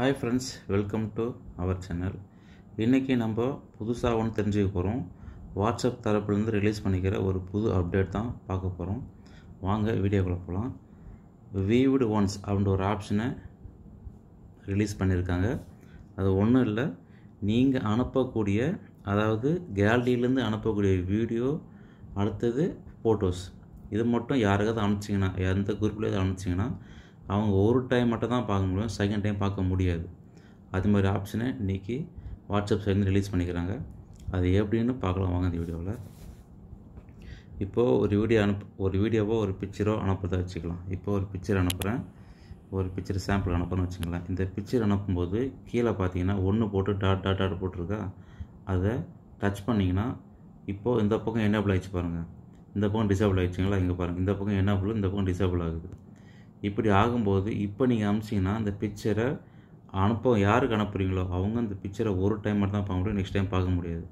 hi friends welcome to our channel இன்றைக்கி நம்ம புதுசாக ஒன்று தெரிஞ்சுக்க போகிறோம் வாட்ஸ்அப் தரப்புலேருந்து ரிலீஸ் பண்ணிக்கிற ஒரு புது அப்டேட் தான் பார்க்க போகிறோம் வாங்க வீடியோக்குள்ளே போகலாம் வீவுடு ஒன்ஸ் அப்படின்ற ஒரு ஆப்ஷனை ரிலீஸ் பண்ணியிருக்காங்க அது ஒன்றும் இல்லை நீங்கள் அனுப்பக்கூடிய அதாவது கேலரியிலேருந்து அனுப்பக்கூடிய வீடியோ அடுத்தது ஃபோட்டோஸ் இது மட்டும் யாருக்காவது அனுப்பிச்சிங்கன்னா எந்த குரூப்லேயாவது அனுப்பிச்சிங்கன்னா அவங்க ஒரு டைம் மட்டும் தான் பார்க்க முடியும் செகண்ட் டைம் பார்க்க முடியாது அது மாதிரி ஆப்ஷனை இன்றைக்கி வாட்ஸ்அப் சைட்லேருந்து ரிலீஸ் பண்ணிக்கிறாங்க அது எப்படின்னு பார்க்கலாம் வாங்க இந்த வீடியோவில் இப்போது ஒரு வீடியோ அனுப்பு ஒரு வீடியோவோ ஒரு பிக்சரோ அனுப்புறதா வச்சுக்கலாம் இப்போ ஒரு பிக்சர் அனுப்புகிறேன் ஒரு பிக்சர் சாம்பிள் அனுப்புறேன்னு வச்சுக்கலாம் இந்த பிக்சர் அனுப்பும்போது கீழே பார்த்தீங்கன்னா ஒன்று போட்டு டாட் டாட் டாட் போட்டிருக்கா அதை டச் பண்ணிங்கன்னா இப்போது இந்த பக்கம் எனேபிள் ஆகிடுச்சு பாருங்கள் இந்த பக்கம் டிசேபிள் ஆகிடுச்சிங்களா இங்கே பாருங்கள் இந்த பக்கம் எனேபிள் இந்த பக்கம் டிசேபிள் ஆகுது இப்படி ஆகும்போது இப்போ நீங்கள் அமிச்சிங்கன்னா அந்த பிக்சரை அனுப்ப யாருக்கு அனுப்புகிறீங்களோ அவங்க அந்த பிக்சரை ஒரு டைம் மட்டும் தான் பார்க்க முடியும் நெக்ஸ்ட் டைம் பார்க்க முடியாது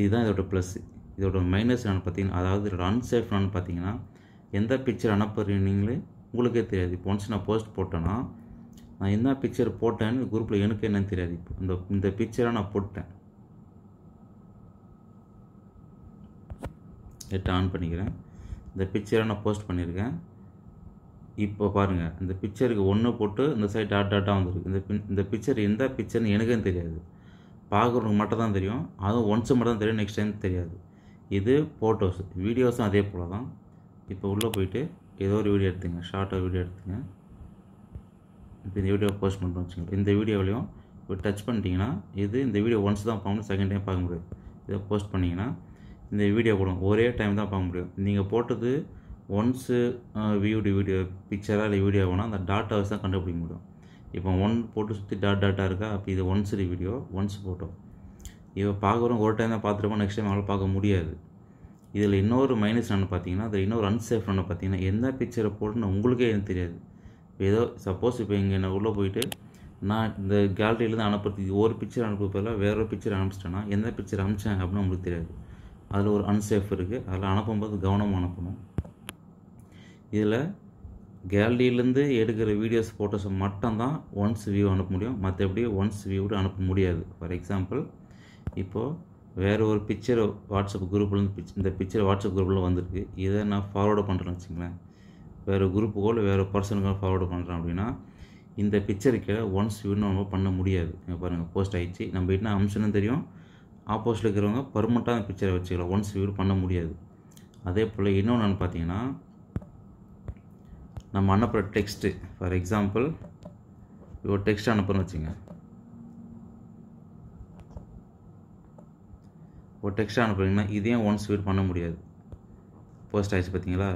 இதுதான் இதோட ப்ளஸ் இதோட மைனஸ் என்னென்னு பார்த்தீங்கன்னா அதாவது இதோட அன்சேஃப் என்னென்னு பார்த்தீங்கன்னா எந்த பிக்சர் அனுப்புறீங்களே உங்களுக்கே தெரியாது இப்போ ஒன்ஸ் நான் போஸ்ட் போட்டேன்னா நான் என்ன பிக்சர் போட்டேன்னு குரூப்பில் எனக்கு என்னன்னு தெரியாது இப்போ இந்த இந்த பிக்சரை நான் போட்டேன் நெட் ஆன் பண்ணிக்கிறேன் இந்த பிக்சரை நான் போஸ்ட் பண்ணியிருக்கேன் இப்போ பாருங்கள் இந்த பிக்சருக்கு ஒன்று போட்டு இந்த சைடு டாட் டாட்டாக வந்துருக்கு இந்த பின் இந்த பிக்சர் எந்த பிக்சர்னு எனக்கும் தெரியாது பார்க்குறவங்களுக்கு மட்டும் தான் தெரியும் அதுவும் ஒன்ஸ் மட்டும் தான் தெரியும் நெக்ஸ்ட் டைம் தெரியாது இது ஃபோட்டோஸ் வீடியோஸும் அதே போல் தான் இப்போ உள்ளே போயிட்டு ஏதோ ஒரு வீடியோ எடுத்துங்க ஷார்ட்டாக வீடியோ எடுத்துங்க இப்போ இந்த வீடியோ போஸ்ட் பண்ணுறோம் வச்சுக்கோங்க இந்த வீடியோவிலையும் இப்போ டச் பண்ணிட்டீங்கன்னா இது இந்த வீடியோ ஒன்ஸ் தான் பார்க்க முடியும் செகண்ட் டைம் பார்க்க முடியாது இதை போஸ்ட் பண்ணிங்கன்னா இந்த வீடியோ கூட ஒரே டைம் தான் பார்க்க முடியும் நீங்கள் போட்டது ஒன்ஸு வியூடு வீடியோ பிக்சராக இல்லை வீடியோவானா அந்த டாட்டா வச்சு தான் கண்டுபிடிக்க முடியும் இப்போ ஒன் போட்டு சுற்றி டாட் டாட்டாக இருக்கா அப்போ இது ஒன்ஸ் வீடியோ ஒன்ஸ் ஃபோட்டோ இப்போ பார்க்குறோம் ஒரு டைம் தான் பார்த்துருப்போம் நெக்ஸ்ட் டைம் அவ்வளோ பார்க்க முடியாது இதில் இன்னொரு மைனஸ் என்ன பார்த்தீங்கன்னா அதில் இன்னொரு அன்சேஃப் என்ன பார்த்தீங்கன்னா எந்த பிக்சரை போட்டுன்னு உங்களுக்கே எனக்கு தெரியாது இப்போ ஏதோ சப்போஸ் இப்போ இங்கே நான் உள்ளே போயிட்டு நான் இந்த கேலரியிலேருந்து அனுப்புறதுக்கு ஒரு பிக்சர் அனுப்புறதில் வேற ஒரு பிக்சர் அனுப்பிச்சிட்டேன்னா எந்த பிக்சர் அனுப்பிச்சேன் அப்படின்னு உங்களுக்கு தெரியாது அதில் ஒரு அன்சேஃப் இருக்குது அதில் அனுப்பும்போது கவனமாக அனுப்பணும் இதில் கேலரியிலேருந்து எடுக்கிற வீடியோஸ் ஃபோட்டோஸை மட்டும்தான் ஒன்ஸ் வியூ அனுப்ப முடியும் மற்றபடி ஒன்ஸ் வியூடு அனுப்ப முடியாது ஃபார் எக்ஸாம்பிள் இப்போது வேறு ஒரு பிக்சர் வாட்ஸ்அப் குரூப்லேருந்து பிக்ச் இந்த பிக்சர் வாட்ஸ்அப் குரூப்பில் வந்திருக்கு இதை நான் ஃபார்வேர்டு பண்ணுறேன்னு வச்சுங்களேன் வேறு குரூப்புக்கோ இல்லை வேறு பர்சனுக்கோ ஃபார்வேர்டு பண்ணுறேன் அப்படின்னா இந்த பிக்சருக்கு ஒன்ஸ் வியூன்னு நம்ம பண்ண முடியாது பாருங்கள் போஸ்ட் ஆகிடுச்சு நம்ம என்ன அம்சம்னு தெரியும் ஆப்போசிட்டில் இருக்கிறவங்க பர்மனெண்ட்டாக அந்த பிக்சரை வச்சுக்கலாம் ஒன்ஸ் வியூ பண்ண முடியாது அதே போல் இன்னொன்று பார்த்தீங்கன்னா நம்ம அனுப்புகிற டெக்ஸ்ட்டு ஃபார் எக்ஸாம்பிள் ஒரு டெக்ஸ்ட் அனுப்புகிறோம்னு வச்சுங்க ஒரு டெக்ஸ்ட் அனுப்புறீங்கன்னா இதே ஒன்ஸ் வீட் பண்ண முடியாது போஸ்ட் ஆயிடுச்சு பார்த்தீங்களா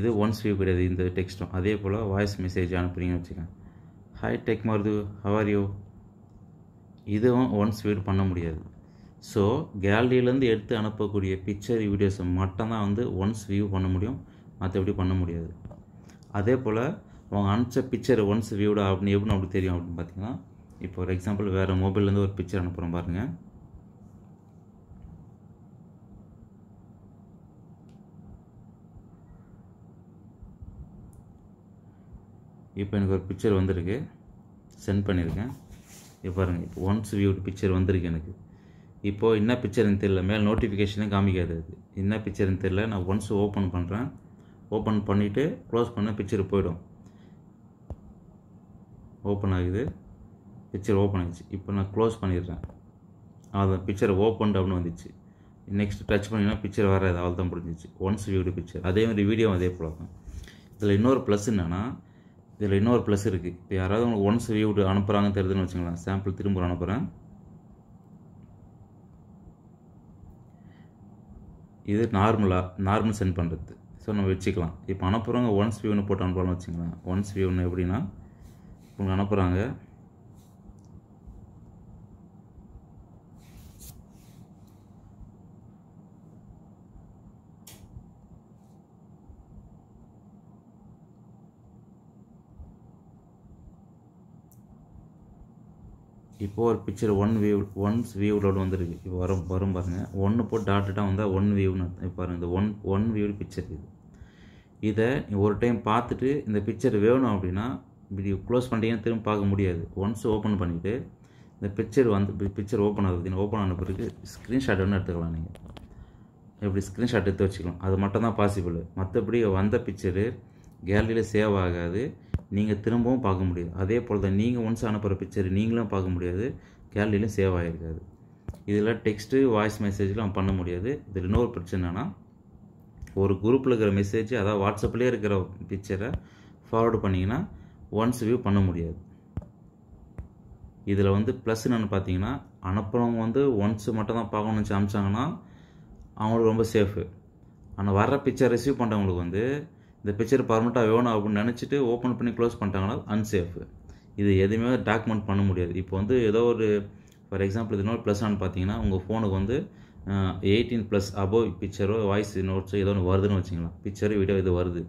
இது ஒன்ஸ் ஸ்வீட் கிடையாது இந்த டெக்ஸ்ட்டும் அதே போல் வாய்ஸ் மெசேஜ் அனுப்புறீங்கன்னு வச்சுக்கோங்க hi tech Marudhu how are you இதுவும் ஒன்ஸ் ஸ்வீட் பண்ண முடியாது ஸோ கேலரியிலேருந்து எடுத்து அனுப்பக்கூடிய பிக்சர் வீடியோஸை மட்டும்தான் வந்து ஒன்ஸ் வியூ பண்ண முடியும் மற்றபடி பண்ண முடியாது அதே போல் அவங்க அனுப்பிச்ச பிக்சர் ஒன்ஸ் வியூடா அப்படின்னு எப்படி நம்மளுக்கு தெரியும் அப்படின்னு பார்த்தீங்கன்னா இப்போ ஒரு எக்ஸாம்பிள் வேறு மொபைல்லேருந்து ஒரு பிக்சர் அனுப்புகிறோம் பாருங்கள் இப்போ எனக்கு ஒரு பிக்சர் வந்திருக்கு சென்ட் பண்ணியிருக்கேன் இப்போ பாருங்கள் இப்போ ஒன்ஸ் வியூட் பிக்சர் வந்திருக்கு எனக்கு இப்போது என்ன பிக்சர்னு தெரியல மேல் நோட்டிஃபிகேஷனே காமிக்காது என்ன பிக்சர்னு தெரியல நான் ஒன்ஸ் ஓப்பன் பண்ணுறேன் ஓப்பன் பண்ணிவிட்டு க்ளோஸ் பண்ண பிக்சர் போயிடும் ஓப்பன் ஆகுது பிக்சர் ஓப்பன் ஆகிடுச்சு இப்போ நான் க்ளோஸ் பண்ணிடுறேன் அவ்வளோதான் பிக்சர் ஓப்பன் அப்படின்னு வந்துச்சு நெக்ஸ்ட் டச் பண்ணிங்கன்னா பிக்சர் வராது அவள் தான் முடிஞ்சிச்சு ஒன்ஸ் வியூடு பிக்சர் அதே மாதிரி வீடியோ அதே போல் தான் இதில் இன்னொரு ப்ளஸ் என்னென்னா இதில் இன்னொரு ப்ளஸ் இருக்குது இப்போ யாராவது உங்களுக்கு ஒன்ஸ் வியூடு அனுப்புகிறாங்கன்னு தெரியுதுன்னு வச்சுக்கலாம் சாம்பிள் திரும்ப அனுப்புகிறேன் இது நார்மலாக நார்மல் சென்ட் பண்ணுறது ஸோ நம்ம வச்சுக்கலாம் இப்போ அனுப்புகிறவங்க ஒன்ஸ் வியூன்னு போட்டு அனுப்புறோம்னு வச்சுக்கலாம் ஒன்ஸ் வியூன்னு எப்படின்னா உங்களுக்கு அனுப்புகிறாங்க இப்போது ஒரு picture one view once view load இப்போ வரும் வரும் பாருங்கள் ஒன்று போட்டு டாட்டாக வந்தால் ஒன் வியூன்னு இப்போ பாருங்கள் இந்த ஒன் ஒன் வியூ பிக்சர் இது இதை நீ ஒரு டைம் பார்த்துட்டு இந்த பிக்சர் வேணும் அப்படின்னா இப்படி க்ளோஸ் பண்ணிட்டீங்கன்னா திரும்ப பார்க்க முடியாது ஒன்ஸ் ஓப்பன் பண்ணிவிட்டு இந்த பிக்சர் வந்து பிக்சர் ஓப்பன் ஆகுது நீங்கள் ஓப்பன் ஆன பிறகு ஸ்க்ரீன்ஷாட் ஒன்று எடுத்துக்கலாம் நீங்கள் இப்படி ஸ்க்ரீன்ஷாட் எடுத்து வச்சுக்கலாம் அது மட்டும் தான் பாசிபிள் மற்றபடி வந்த பிக்சரு கேலரியில் சேவ் ஆகாது நீங்கள் திரும்பவும் பார்க்க முடியாது அதே போல் தான் நீங்கள் ஒன்ஸ் அனுப்புகிற பிக்சர் நீங்களும் பார்க்க முடியாது கேலரியிலும் சேவ் ஆகிருக்காது இதில் டெக்ஸ்ட்டு வாய்ஸ் மெசேஜ்லாம் பண்ண முடியாது இதில் இன்னொரு பிரச்சனைனா ஒரு குரூப்பில் இருக்கிற மெசேஜ் அதாவது வாட்ஸ்அப்லேயே இருக்கிற பிக்சரை ஃபார்வர்டு பண்ணிங்கன்னா ஒன்ஸ் வியூ பண்ண முடியாது இதில் வந்து ப்ளஸ் என்னென்னு பார்த்தீங்கன்னா அனுப்புகிறவங்க வந்து ஒன்ஸ் மட்டும் தான் பார்க்கணும்னு அமிச்சாங்கன்னா அவங்களுக்கு ரொம்ப சேஃபு ஆனால் வர்ற பிக்சர் ரிசீவ் பண்ணுறவங்களுக்கு வந்து இந்த பிக்சர் பர்மனெண்ட்டாக வேணும் அப்படின்னு நினச்சிட்டு ஓப்பன் பண்ணி க்ளோஸ் பண்ணிட்டாங்கன்னா அன்சேஃபு இது எதுவுமே டாக்குமெண்ட் பண்ண முடியாது இப்போ வந்து ஏதோ ஒரு ஃபார் எக்ஸாம்பிள் இதனால் ப்ளஸ் ப்ளஸ்னான்னு பார்த்தீங்கன்னா உங்கள் ஃபோனுக்கு வந்து எயிட்டீன் ப்ளஸ் அபோவ் பிக்சரோ வாய்ஸ் நோட்ஸோ ஏதோ ஒன்று வருதுன்னு வச்சுக்கலாம் பிக்சரு வீடியோ இது வருது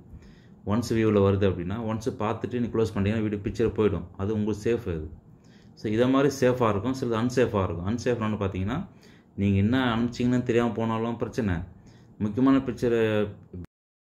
ஒன்ஸ் வியூவில் வருது அப்படின்னா ஒன்ஸ் பார்த்துட்டு நீ க்ளோஸ் பண்ணிட்டீங்கன்னா வீடியோ பிக்சர் போயிடும் அது உங்களுக்கு சேஃப் அது ஸோ இதை மாதிரி சேஃபாக இருக்கும் சிலது அன்சேஃபாக இருக்கும் அன்சேஃப்னு பார்த்தீங்கன்னா நீங்கள் என்ன அனுப்பிச்சிங்கன்னு தெரியாமல் போனாலும் பிரச்சனை முக்கியமான பிக்சரை